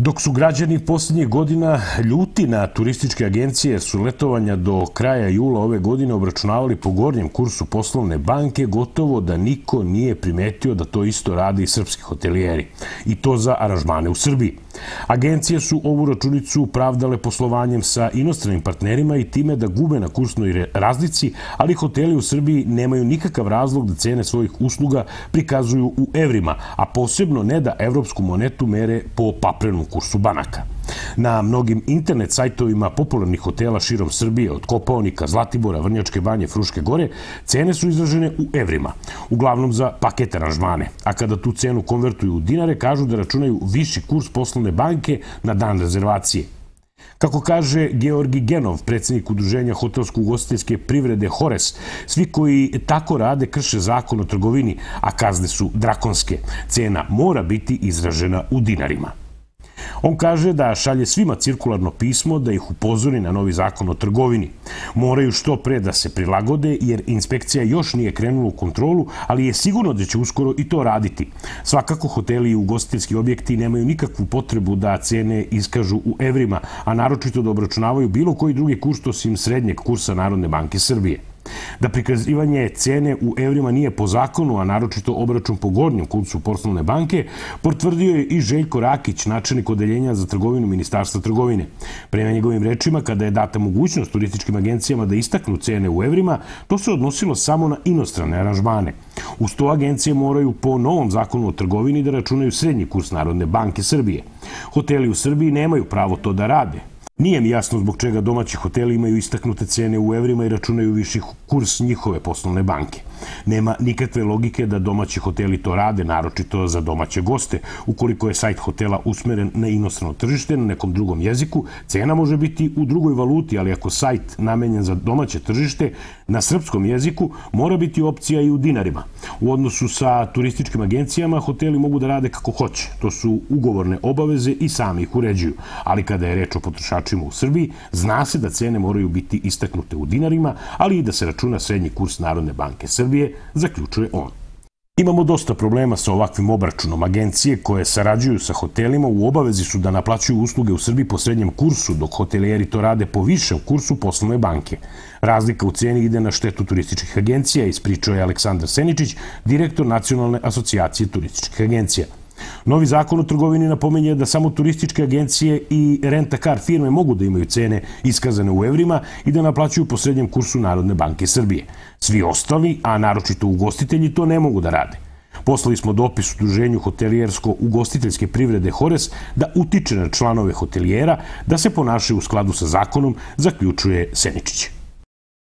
Dok su građani poslednjih godina ljuti na turističke agencije su letovanja do kraja jula ove godine obračunavali po gornjem kursu poslovne banke, gotovo da niko nije primetio da to isto rade i srpski hotelijeri. I to za aranžmane u Srbiji. Agencije su ovu računicu pravdale poslovanjem sa inostranim partnerima i time da gube na kursnoj razlici, ali hoteli u Srbiji nemaju nikakav razlog da cene svojih usluga prikazuju u evrima, a posebno ne da evropsku monetu mere po paprenom kursu banaka na mnogim internet sajtovima popularnih hotela širom Srbije, od Koponika, Zlatibora, Vrnjačke banje, Fruške gore, cene su izražene u evrima, uglavnom za paket aranžmane. A kada tu cenu konvertuju u dinare, kažu da računaju viši kurs poslovne banke na dan rezervacije, Kako kaže Georgi Genov, predsednik udruženja hotelsko-ugostiteljske privrede Hores, svi koji tako rade krše zakon o trgovini, a kazne su drakonske. Cena mora biti izražena u dinarima. On kaže da šalje svima cirkularno pismo da ih upozori na novi zakon o trgovini. Moraju što pre da se prilagode jer inspekcija još nije krenula u kontrolu, ali je sigurno da će uskoro i to raditi. Svakako hoteli i ugostiteljski objekti nemaju nikakvu potrebu da cene iskažu u evrima, a naročito da obračunavaju bilo koji drugi kurs osim srednjeg kursa Narodne banke Srbije da prikazivanje cene u evrima nije po zakonu, a naročito obračun po gornjem kursu poslovne banke, potvrdio je i Željko Rakić, načelnik odeljenja za trgovinu Ministarstva trgovine. Prema njegovim rečima, kada je data mogućnost turističkim agencijama da istaknu cene u evrima, to se odnosilo samo na inostrane aranžmane. Uz to agencije moraju po novom zakonu o trgovini da računaju srednji kurs Narodne banke Srbije. Hoteli u Srbiji nemaju pravo to da rade, Nije mi jasno zbog čega domaći hoteli imaju istaknute cene u evrima i računaju viši kurs njihove poslovne banke. Nema nikakve logike da domaći hoteli to rade, naročito za domaće goste. Ukoliko je sajt hotela usmeren na inostrano tržište, na nekom drugom jeziku, cena može biti u drugoj valuti, ali ako sajt namenjen za domaće tržište na srpskom jeziku, mora biti opcija i u dinarima. U odnosu sa turističkim agencijama, hoteli mogu da rade kako hoće. To su ugovorne obaveze i sami ih uređuju. Ali kada je reč o potrošač kočimo u Srbiji, zna se da cene moraju biti istaknute u dinarima, ali i da se računa srednji kurs Narodne banke Srbije, zaključuje on. Imamo dosta problema sa ovakvim obračunom. Agencije koje sarađuju sa hotelima u obavezi su da naplaćuju usluge u Srbiji po srednjem kursu, dok hotelijeri to rade po višem kursu poslovne banke. Razlika u cijeni ide na štetu turističkih agencija, ispričao je Aleksandar Seničić, direktor Nacionalne asocijacije turističkih agencija. Novi zakon o trgovini napomenje da samo turističke agencije i rentakar car firme mogu da imaju cene iskazane u evrima i da naplaćuju po srednjem kursu Narodne banke Srbije. Svi ostali, a naročito ugostitelji, to ne mogu da rade. Poslali smo dopis Udruženju hotelijersko-ugostiteljske privrede Hores da utiče na članove hotelijera da se ponašaju u skladu sa zakonom, zaključuje Seničić.